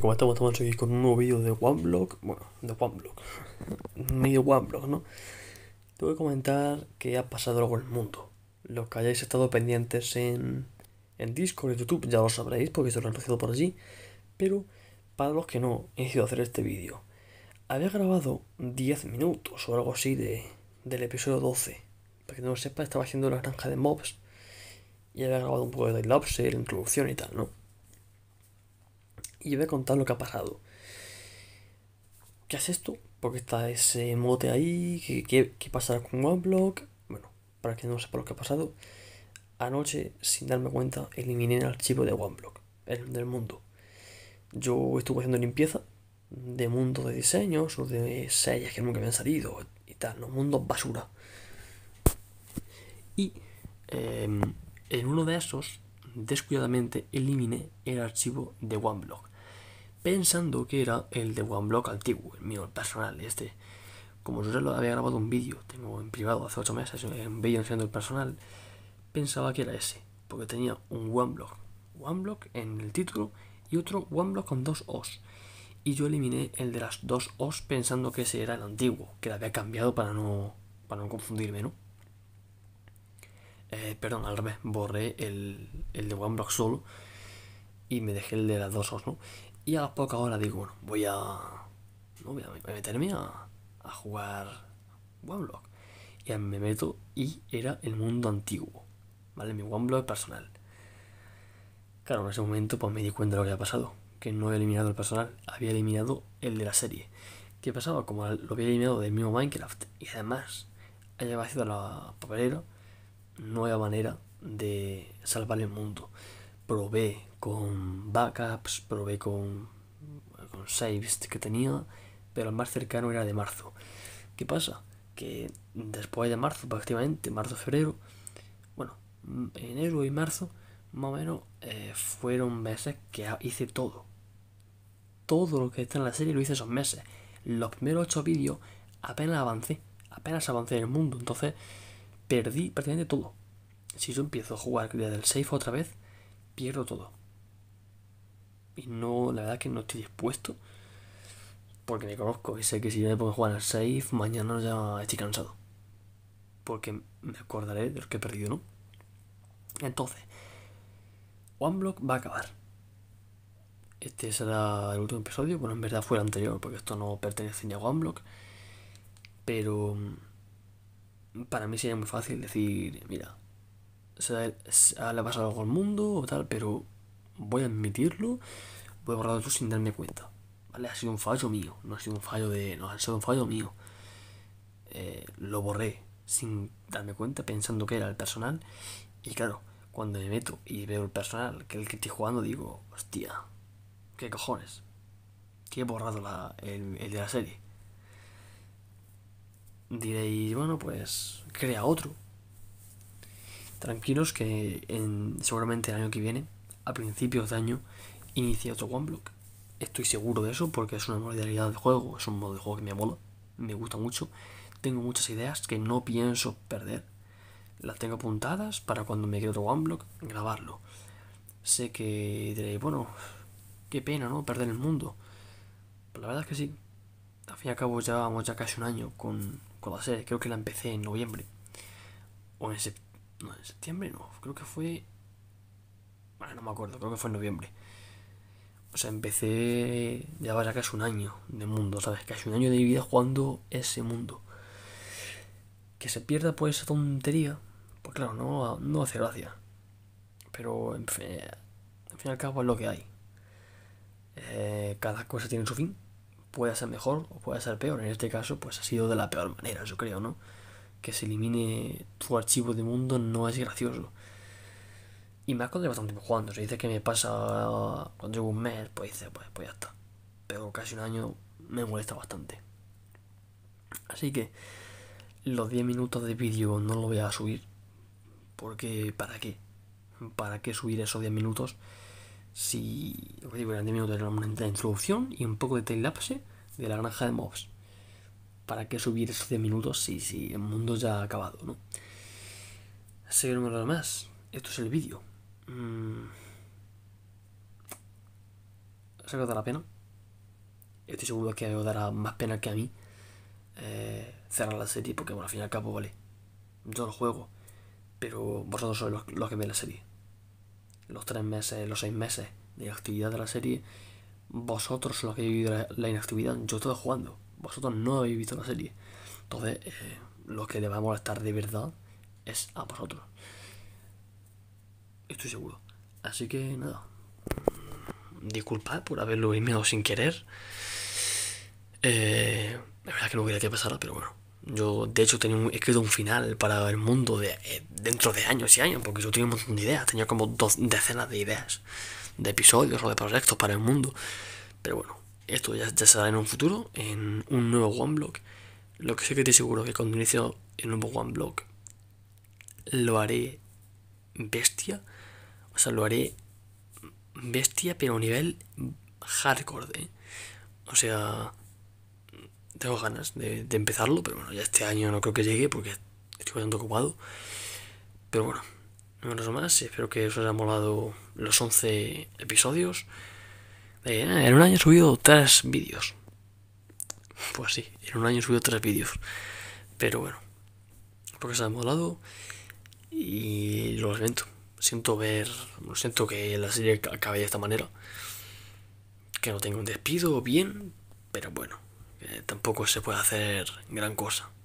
como estamos, estamos aquí con un nuevo vídeo de OneBlock. Bueno, de OneBlock. Medio OneBlock, ¿no? Tengo que comentar que ha pasado algo en el mundo. Los que hayáis estado pendientes en, en Discord, y YouTube, ya lo sabréis porque se lo he anunciado por allí. Pero para los que no, he decidido hacer este vídeo. Había grabado 10 minutos o algo así de, del episodio 12. Para que no lo sepa, estaba haciendo la granja de mobs. Y había grabado un poco de Dialopse, la introducción y tal, ¿no? y voy a contar lo que ha pasado. ¿Qué haces esto? ¿Por qué está ese mote ahí? ¿Qué, qué, pasará con OneBlock? Bueno, para que no sepa lo que ha pasado, anoche, sin darme cuenta, eliminé el archivo de OneBlock, el del mundo. Yo estuve haciendo limpieza de mundos de diseños o de sellas que nunca habían salido y tal, los mundos basura. Y em, en uno de esos, descuidadamente, eliminé el archivo de OneBlock pensando que era el de OneBlock antiguo, el mío, el personal, este. Como yo ya lo había grabado un vídeo, tengo en privado hace 8 meses, un vídeo enseñando el personal, pensaba que era ese, porque tenía un OneBlock, OneBlock en el título y otro OneBlock con dos O's. Y yo eliminé el de las dos O's pensando que ese era el antiguo, que lo había cambiado para no, no confundirme, ¿no? Eh, perdón, al revés, borré el, el de OneBlock solo y me dejé el de las dos os, ¿no? Y a las pocas digo, bueno, voy a. No, voy meterme a, jugar OneBlock. Y me meto y era el mundo antiguo, ¿vale? Mi OneBlock personal. Claro, en ese momento pues me di cuenta de lo que había pasado, que no había eliminado el personal, había eliminado el de la serie. ¿Qué pasaba? Como lo había eliminado del mismo Minecraft y además había vaciado la papelera, no había manera de salvar el mundo. Probé con backups, probé con, con saves que tenía, pero el más cercano era de marzo. ¿Qué pasa? Que después de marzo, prácticamente, marzo-febrero, bueno, enero y marzo, más o menos, eh, fueron meses que hice todo. Todo lo que está en la serie lo hice esos meses. Los primeros ocho vídeos apenas avancé, apenas avancé en el mundo, entonces perdí prácticamente todo. Si yo empiezo a jugar desde el safe otra vez, pierdo todo y no, la verdad que no estoy dispuesto. Porque me conozco y sé que si yo me pongo a jugar al safe, mañana ya estoy cansado. Porque me acordaré de lo que he perdido, ¿no? Entonces, Block va a acabar. Este será el último episodio. Bueno, en verdad fue el anterior, porque esto no pertenece ni a Block Pero mm, para mí sería muy fácil decir, mira, se ha, pasado algo al mundo o tal, pero voy a admitirlo, voy a borrar todo sin darme cuenta. ¿Vale? Ha sido un fallo mío, no ha sido un fallo de. No, ha sido un fallo mío. Eh, lo borré sin darme cuenta, pensando que era el personal. Y claro, cuando me meto y veo el personal, que es el que estoy jugando, digo, hostia, ¿qué cojones? Que he borrado el, de la serie. Diréis, bueno, pues crea otro. Tranquilos que seguramente el año que viene a principios de año inicié otro One Block. Estoy seguro de eso porque es una modalidad de juego, es un modo de juego que me mola, me gusta mucho. Tengo muchas ideas que no pienso perder. Las tengo apuntadas para cuando me quede otro One Block grabarlo. Sé que diréis, bueno, qué pena, ¿no? Perder el mundo. Pues la verdad es que sí. Al fin y al cabo ya ya casi un año con, con la serie. Creo que la empecé en noviembre. O en, en septiembre, no. Creo que fue bueno, ah, no me acuerdo, creo que fue en noviembre. O sea, empecé. Ya vaya casi un año de mundo, ¿sabes? Casi un año de vida jugando ese mundo. Que se pierda pues esa tontería, pues claro, no, no hace gracia. Pero, en fin, al fin y al cabo es lo que hay. Eh, cada cosa tiene su fin. Puede ser mejor o puede ser peor. En este caso, pues ha sido de la peor manera, yo creo, ¿no? Que se elimine tu archivo de mundo no es gracioso. Y me ha escondido bastante tiempo jugando. Se dice que me pasa cuando llevo un mes, pues dice, pues, pues ya está. Pero casi un año me molesta bastante. Así que los 10 minutos de vídeo no lo voy a subir. Porque ¿para qué? ¿Para qué subir esos 10 minutos? Si lo que digo eran 10 minutos era una introducción y un poco de lapse de la granja de mobs. ¿Para qué subir esos 10 minutos si, si el mundo ya ha acabado, no? Así más. Esto es el vídeo. Mmm... ¿Se que dará pena. Estoy seguro que os dará más pena que a mí eh, cerrar la serie, porque bueno, al fin y al cabo, vale. Yo lo juego, pero vosotros sois los, que veis la serie. Los tres meses, los seis meses de actividad de la serie, vosotros sois los que habéis vivido la, inactividad, yo estoy jugando. Vosotros no habéis visto la serie. Entonces, eh, lo que le va a molestar de verdad es a vosotros. Estoy seguro. Así que nada. Disculpad por haberlo enviado sin querer. Eh, la verdad que no quería que pasara, pero bueno. Yo, de hecho, tenía un, escrito un final para el mundo de, eh, dentro de años y años, porque yo tenía un montón de ideas. Tenía como dos decenas de ideas, de episodios o de proyectos para el mundo. Pero bueno, esto ya, ya será en un futuro, en un nuevo OneBlock. Lo que sí que estoy seguro que cuando inicio el nuevo OneBlock lo haré bestia o sea, lo haré bestia, pero a nivel hardcore. ¿eh? O sea, tengo ganas de, empezarlo, pero bueno, ya este año no creo que llegue porque estoy bastante ocupado. Pero bueno, no menos más. Espero que os haya molado los 11 episodios. Eh, en un año he subido 3 vídeos. Pues sí, en un año he subido 3 vídeos. Pero bueno, porque se os molado y lo lamento siento ver, siento que la serie acabe de esta manera. Que no tenga un despido bien, pero bueno, eh, tampoco se puede hacer gran cosa.